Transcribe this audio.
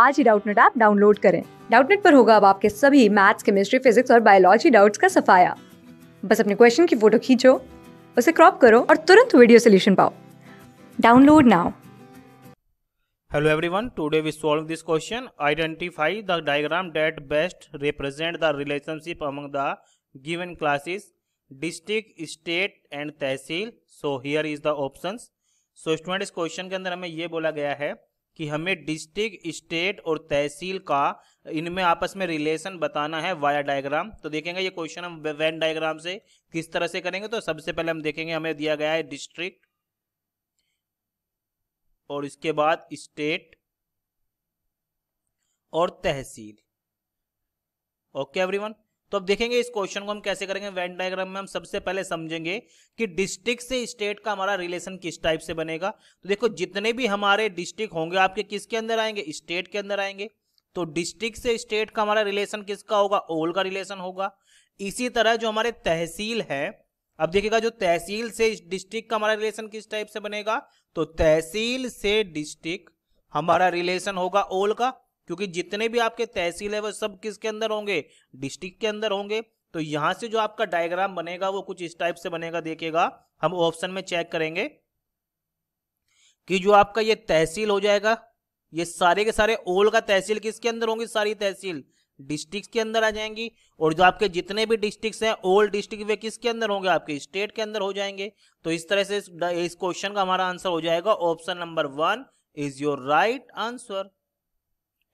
आज ही Doubtnut app download करें डाउटनेट पर होगा अब आपके सभी मैथ्स केमिस्ट्री फिजिक्स और बायोलॉजी डाउट्स का सफाया बस अपने क्वेश्चन की फोटो खींचो उसे क्रॉप करो और तुरंत वीडियो सोल्यूशन पाओ download now hello everyone today we solve this question identify the diagram that best represent the relationship among the given classes district state and tehsil so here is the option so student इस question के अंदर हमें ये बोला गया है कि हमें डिस्ट्रिक्ट स्टेट और तहसील का इनमें आपस में रिलेशन बताना है वाया डायग्राम तो देखेंगे ये क्वेश्चन हम वैन डायग्राम से किस तरह से करेंगे तो सबसे पहले हम देखेंगे हमें दिया गया है डिस्ट्रिक्ट और इसके बाद स्टेट और तहसील ओके एवरीवन तो अब देखेंगे इस क्वेश्चन को हम कैसे करेंगे वेन डायग्राम में हम सबसे पहले समझेंगे कि डिस्ट्रिक्ट से स्टेट का हमारा रिलेशन किस टाइप से बनेगा तो देखो जितने भी हमारे डिस्ट्रिक्ट होंगे आपके किसके अंदर आएंगे स्टेट के अंदर आएंगे तो डिस्ट्रिक्ट से स्टेट का हमारा रिलेशन किसका होगा ओल का रिलेशन होगा इसी तरह जो हमारे तहसील है अब देखिएगा जो तहसील से डिस्ट्रिक्ट का हमारा रिलेशन किस टाइप से बनेगा तो तहसील से डिस्ट्रिक्ट हमारा रिलेशन होगा ओल का क्योंकि जितने भी आपके तहसील है वह सब किसके अंदर होंगे डिस्ट्रिक्ट के अंदर होंगे तो यहां से जो आपका डायग्राम बनेगा वो कुछ इस टाइप से बनेगा देखेगा हम ऑप्शन में चेक करेंगे कि जो आपका ये तहसील हो जाएगा ये सारे के सारे ओल का तहसील किसके अंदर होंगी सारी तहसील डिस्ट्रिक्ट के अंदर आ जाएंगी और जो आपके जितने भी डिस्ट्रिक्ट हैं ओल्ड डिस्ट्रिक्ट वे किसके अंदर होंगे आपके स्टेट के अंदर हो जाएंगे तो इस तरह से इस क्वेश्चन का हमारा आंसर हो जाएगा option number one is your right answer